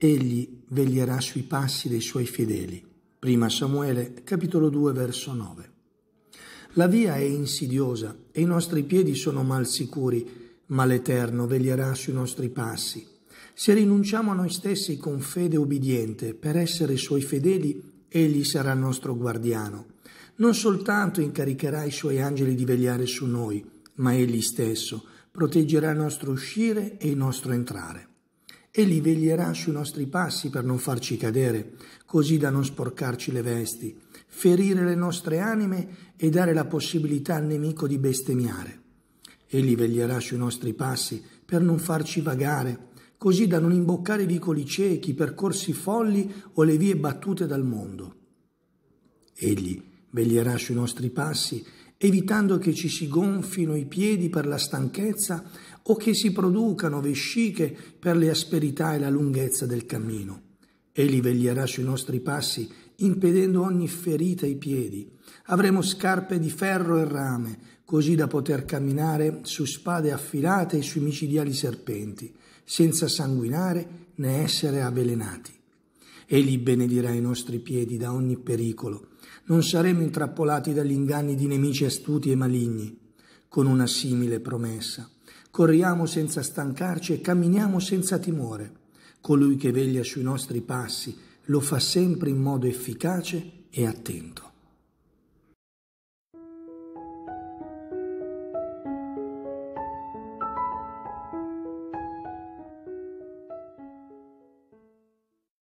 Egli veglierà sui passi dei suoi fedeli. Prima Samuele, capitolo 2, verso 9. La via è insidiosa e i nostri piedi sono mal sicuri, ma l'Eterno veglierà sui nostri passi. Se rinunciamo a noi stessi con fede obbediente per essere suoi fedeli, egli sarà nostro guardiano. Non soltanto incaricherà i suoi angeli di vegliare su noi, ma egli stesso proteggerà il nostro uscire e il nostro entrare. Egli veglierà sui nostri passi per non farci cadere, così da non sporcarci le vesti, ferire le nostre anime e dare la possibilità al nemico di bestemmiare. Egli veglierà sui nostri passi per non farci vagare, così da non imboccare vicoli ciechi, percorsi folli o le vie battute dal mondo. Egli veglierà sui nostri passi evitando che ci si gonfino i piedi per la stanchezza o che si producano vesciche per le asperità e la lunghezza del cammino. Egli veglierà sui nostri passi, impedendo ogni ferita ai piedi. Avremo scarpe di ferro e rame, così da poter camminare su spade affilate e sui micidiali serpenti, senza sanguinare né essere avvelenati. Egli benedirà i nostri piedi da ogni pericolo. Non saremo intrappolati dagli inganni di nemici astuti e maligni. Con una simile promessa, corriamo senza stancarci e camminiamo senza timore. Colui che veglia sui nostri passi lo fa sempre in modo efficace e attento.